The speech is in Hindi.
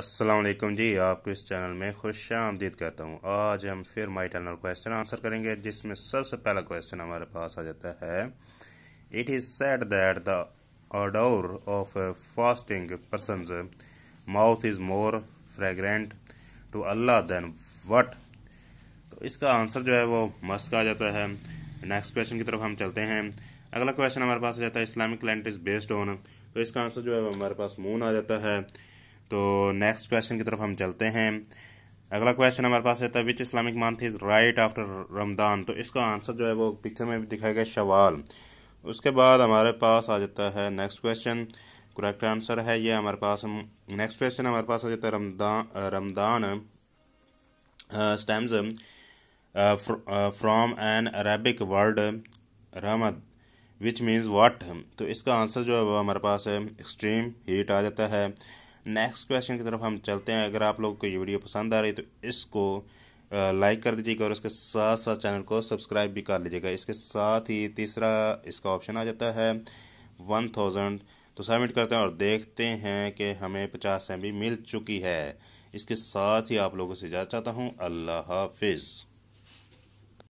असलम जी आपको इस चैनल में खुश आमदीद कहता हूँ आज हम फिर माई चैनल क्वेश्चन आंसर करेंगे जिसमें सबसे पहला क्वेश्चन हमारे पास आ जाता है it is said that the odour of fasting person mouth is more fragrant to Allah then what तो इसका आंसर जो है वो मस्क आ जाता है नेक्स्ट क्वेश्चन की तरफ हम चलते हैं अगला क्वेश्चन हमारे पास आ जाता है Islamic land is based on तो इसका आंसर जो है वो हमारे पास मून आ जाता है तो नेक्स्ट क्वेश्चन की तरफ हम चलते हैं अगला क्वेश्चन हमारे पास है which Islamic month is right after Ramadan तो इसका आंसर जो है वो पिक्चर में भी दिखाया गया शवाल उसके बाद हमारे पास आ जाता है नेक्स्ट क्वेश्चन करेक्ट आंसर है ये हमारे पास नेक्स्ट क्वेश्चन हमारे पास आ जाता है Ramadan Ramadan stems from an Arabic word ramad which means what तो इसका आंसर जो है वो हमारे पास है एक्सट्रीम हीट आ जाता है नेक्स्ट क्वेश्चन की तरफ हम चलते हैं अगर आप लोगों को ये वीडियो पसंद आ रही है तो इसको लाइक कर दीजिएगा और उसके साथ साथ चैनल को सब्सक्राइब भी कर लीजिएगा इसके साथ ही तीसरा इसका ऑप्शन आ जाता है वन थाउजेंड तो सबमिट करते हैं और देखते हैं कि हमें पचास एम मिल चुकी है इसके साथ ही आप लोगों से जाना चाहता हूँ अल्लाह हाफिज़